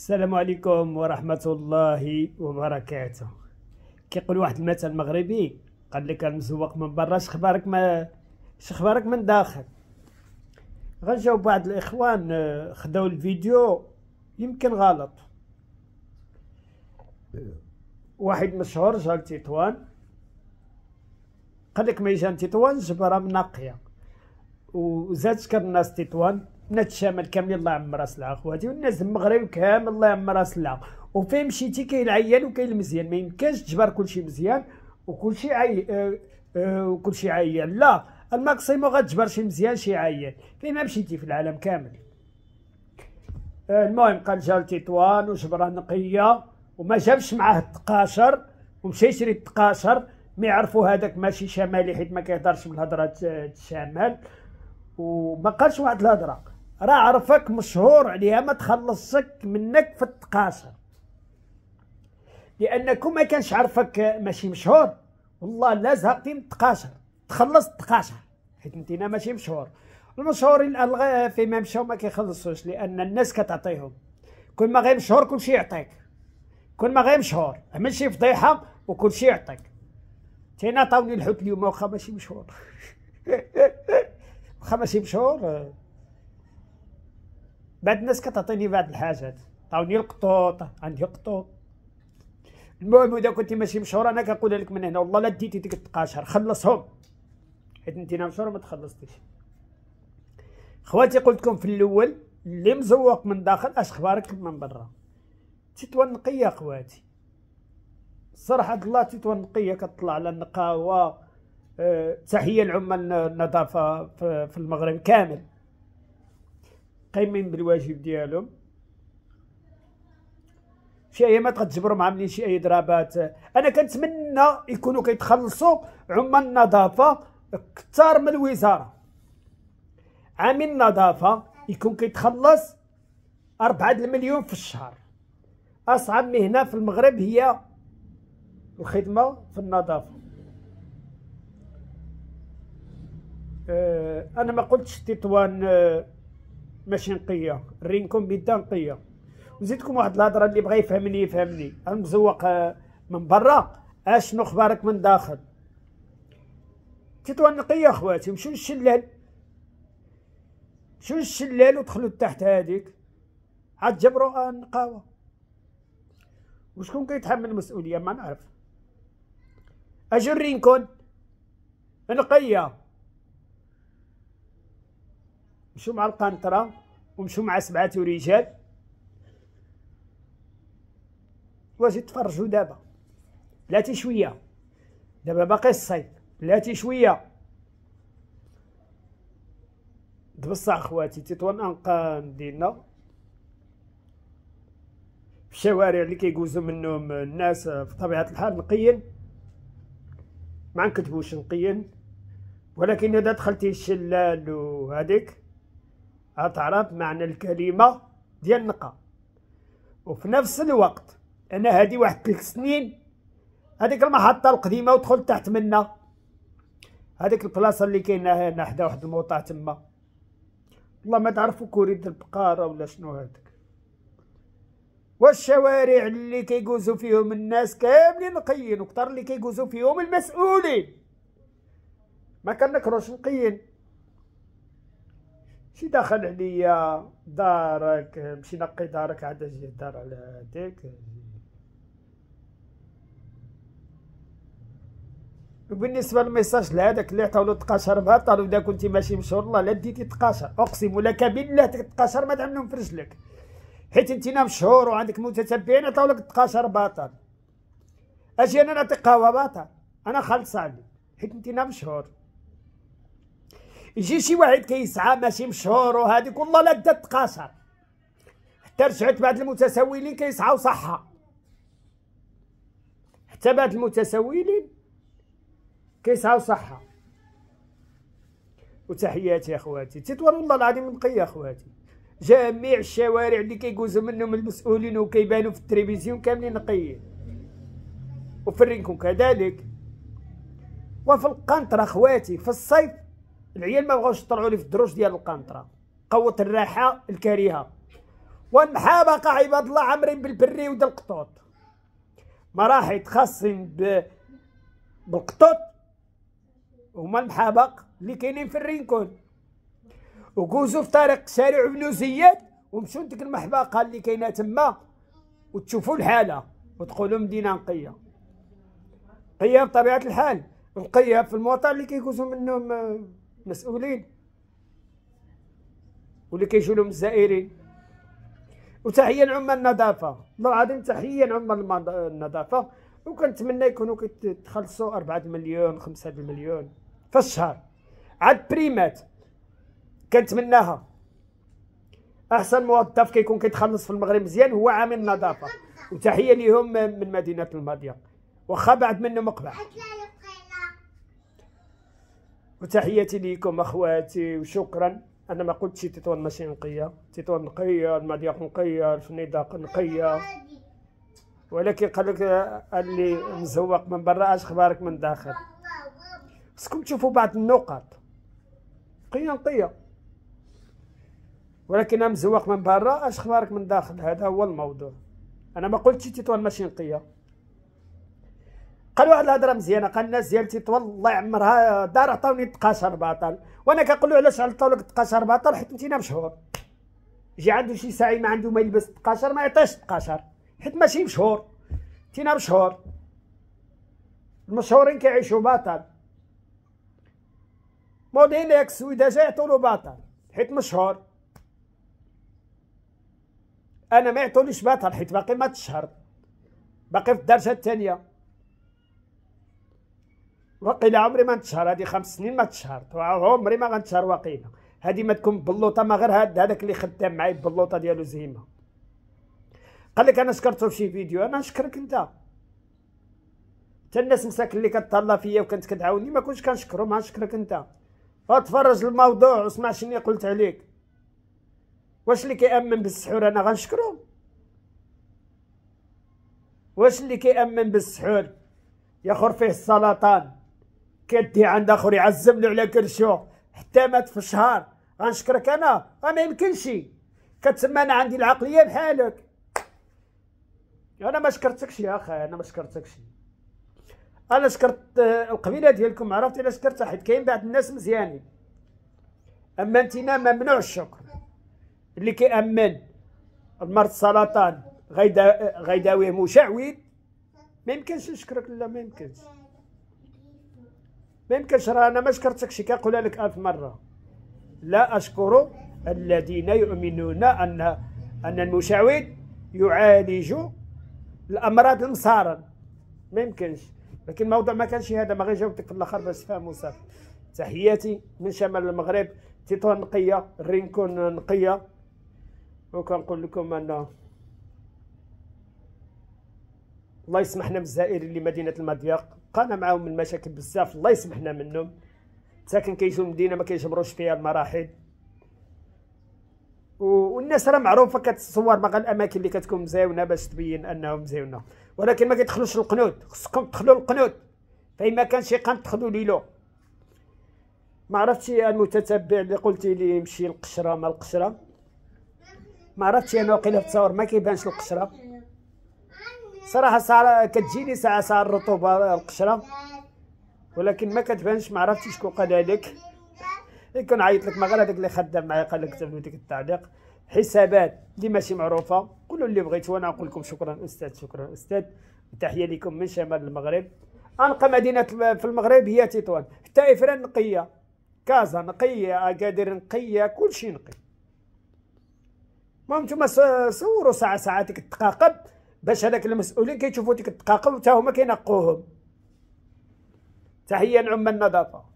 السلام عليكم ورحمة الله وبركاته كيقول واحد المثل مغربي قال لك المزوق من برا شخبارك ما شخبارك من داخل غنجاو بعض الاخوان آه، خداو الفيديو يمكن غلط واحد مشهور جا لتطوان قال لك ما يجي تطوان جبره ناقيه وزاد شكر الناس تطوان بنات الشمال كامل الله يعم راسلها اخواتي والناس المغرب كامل الله يعم راسلها وفين مشيتي كاين العيان وكاين المزيان ما يمكنش تجبر كلشي مزيان وكلشي عي آه آه وكلشي عيان لا الماكسيمو غتجبر شي مزيان شي عيان فين مشيتي في العالم كامل آه، المهم قال جا لتطوان وجبره نقيه وما جابش معاه التقاشر ومشى يشري التقاشر ما يعرفوا هذاك ماشي شمالي حيت ما كيهضرش بالهضره الشمال وما قالش واحد الهضره راه عرفك مشهور عليها ما تخلصك منك في التقاصر لانكم ما كانش عرفك ماشي مشهور والله لا زهقتي من التقاصر تخلص التقاصر حيت نتينا ماشي مشهور المشهورين الغ... فيما مشاو ما كيخلصوش لان الناس كتعطيهم كل ما غير مشهور كل شيء يعطيك كل ما غير مشهور عمل شي فضيحه وكل شيء يعطيك تينا عطاوني الحوت اليوم واخا ماشي مشهور واخا ماشي مشهور بعض الناس كتعطيني بعض الحاجات عطوني القطوط عندي قطوط المهم اذا كنت ماشي مشهور انا كنقول لك من هنا والله لا ديتي ديك التقاشر خلصهم حيت انت مشهور ما تخلصتيش خواتي قلت لكم في الاول اللي مزوق من داخل اش خبارك من برا تتونقية نقيه خواتي صراحة الله تتونقية نقيه كتطلع على النقاوه أه تحيه لعمال النظافه في المغرب كامل قايمين بالواجب ديالهم شي ايامات غتجبرهم عاملين شي اي ضربات انا كنتمنى يكونوا كيتخلصوا عمال النظافه اكثر من الوزاره عامل النظافه يكون كيتخلص 4 المليون في الشهر اصعب مهنه في المغرب هي الخدمه في النظافه أه، انا ما قلتش تطوان أه ماشي نقيه رينكم بيدا نقيه وزيدكم واحد الهضره اللي بغى يفهمني يفهمني المزوق آه، من برا اشنو خبارك من داخل تطوان نقيه اخواتي مشو للشلال مشو للشلال ودخلوا تحت هذيك عاد جبروا النقاوه آه، وشكون كيتحمل المسؤوليه ما نعرف اجرينكم نقيه مشوا مع القنطرة ومشوا مع سبعة رجال واجي تفرجوا دابا بلاتي شوية دابا باقي الصيف بلاتي شوية دبصا خواتي تطوان انقا ديالنا في الشوارع اللي كيجوزو منهم الناس في طبيعة الحال نقيين ما نكتبوش نقيين ولكن اذا دخلتي الشلال وهاديك غتعرف معنى الكلمه ديال نقا وفي نفس الوقت انا هادي واحد ثلاث سنين هذيك المحطه القديمه ودخلت تحت منها هذيك البلاصه اللي كاينه هنا حدا واحد الموطا تما والله ما تعرفوا كوريد البقاره ولا شنو هذاك والشوارع اللي كيجوزوا فيهم الناس كاملين نقيين وكثر اللي كيجوزوا فيهم المسؤولين ما كنكروش نقيين شي دخل عليا دارك مشي نقي دارك عاد اجي الدار على هذيك وبالنسبه للميساج لهذاك اللي عطاولو تقاشر بها طالو اذا كنتي ماشي مشهور الله لا ديتي تقاشر اقسم لك بالله تقاشر ما تعملهم في رجلك حيت انت مشهور وعندك متتبعين عطاولك تقاشر باطل اجي انا نعطي قهوه باطل انا خلص عليك حيت انت مشهور يجي شي واحد كيسعى ماشي مشهور وهذيك والله لا تتقاصر تقاشر حتى رجعت بعض المتسولين كيسعاو صحة حتى بعض المتسولين كيسعاو صحة وتحياتي اخواتي تطول والله العظيم نقي اخواتي جميع الشوارع اللي كيجوزوا منهم المسؤولين وكيبانوا في التلفزيون كاملين نقيين وفي كذلك وفي القنطرة اخواتي في الصيف العيال ما بغاوش يطلعوا لي في الدروج ديال القنطره قوه الراحه الكريهه والمحابقه عباد الله عامرين بالبري ودا القطوط راح تخصم ب... بالقطوط هما المحابق اللي كاينين في الرينكون وكوزو في طريق شارع بنو زياد ومشو لديك المحبقه اللي كاينه تما وتشوفوا الحاله وتقولوا مدينه نقيه نقيه بطبيعه الحال نقيه في المواطن اللي كيكوزو منهم آه، مسؤولين واللي كيجوا لهم الزائرين وتحيه لعمال النظافه والله العظيم تحيه لعمال النظافه وكنتمنى يكونوا كيتخلصوا 4 مليون 5 مليون في الشهر عاد بريمات كنتمناها احسن موظف كيكون كيتخلص في المغرب مزيان هو عامل النظافه وتحيه ليهم من مدينه الماضيه واخا بعد منه مقبل وتحياتي ليكم اخواتي وشكرا انا ما قلتش تطوان ماشي نقيه تطوان نقيه المضيق نقيه الفنيدق نقيه ولكن قال لك اللي مزوق من برا اش خبارك من داخل خصكم تشوفوا بعض النقط نقيه نقيه ولكن مزوق من برا اش خبارك من داخل هذا هو الموضوع انا ما قلتش تطوان ماشي نقيه قال واحد الهضره مزيانه قال الناس ديالتي والله يعمرها دار عطاوني تقاشر باطل وانا كنقول له علاش عطاو لك تقاشر باطل حيت انتينا مشهور يجي عنده شي ساعي ما عنده ما يلبس تقاشر ما يعطيش تقاشر حيت ماشي مشهور انتينا مشهور المشهورين كيعيشوا باطل موضعين واذا جا جاي يعطولو باطل حيت مشهور انا ما يعطونيش باطل حيت باقي ما تشهر باقي في الدرجه الثانيه وقيل عمري ما نتشهر هذه خمس سنين ما تشهرت عمري ما غنتشهر وقيله هذه ما تكون بلوطه ما غير هذاك اللي خدام معايا بلوطة ديالو زهيمه قال لك انا شكرته في شي فيديو انا نشكرك انت حتى الناس مساكن اللي كتهلا فيا وكانت كتعاوني ما كنتش كنشكرهم غنشكرك انت فتفرج الموضوع واسمع شنو قلت عليك واش اللي كيامن بالسحور انا غنشكرو واش اللي كيامن بالسحور يا خور فيه السرطان كدي عند اخر يعزمني على كرشو حتى مات في الشهر غنشكرك انا ما يمكنش كتسمى انا عندي العقليه بحالك انا ما شكرتكش يا اخي انا ما شكرتكش انا شكرت آه، القبيله ديالكم عرفت انا شكرتها حيت كاين بعض الناس مزيانين اما انتينا ممنوع الشكر اللي كيامن المرض السرطان غيدا آه، غيداويه مشعوذ ما يمكنش نشكرك لا ما يمكنش ما يمكنش راه انا ما شكرتكش كنقولها لك الف مره لا اشكر الذين يؤمنون ان ان المشعوذ يعالج الامراض المصارى ما يمكنش لكن الموضوع ما كانش هذا ما غير جاوبتك في الاخر باش تفهم صافي تحياتي من شمال المغرب تيتون نقيه الرينكون نقيه وكنقول لكم ان الله يسمح لنا من الزائرين لمدينه المضيق بقانا معاهم من المشاكل بزاف الله يسمحنا منهم ساكن كيجيو المدينه ما كيجبروش فيها المراحل والناس راه معروفه كتصور باقا الاماكن اللي كتكون مزيونه باش تبين انهم مزيونه ولكن ما كيدخلوش القنوت خصكم تدخلوا القنوت فاي ما كان شي قنت تدخلوا ليلو ما عرفتش المتتبع اللي قلتي لي مشي القشره ما القشره ما عرفتش انا وقيله في التصاور ما كيبانش القشره صراحه صار كتجيني ساعه ساعه الرطوبه القشره ولكن ما كتبانش ما عرفتش شكون قال هذاك يكون إيه، عيط لك ما غير هذاك اللي خدام معايا قال لك كتب ديك التعليق حسابات اللي ماشي معروفه كل اللي بغيت انا نقول لكم شكرا استاذ شكرا استاذ تحيه لكم من شمال المغرب انقى مدينه في المغرب هي تطوان حتى افران نقيه كازا نقيه اكادير نقيه كلشي نقي المهم نتوما صوروا ساعه ساعه ديك التقاقب باش هذاك المسؤولين كيشوفوا ديك الدقاقه وتا هما كينقوهم تحيه لعمال النظافه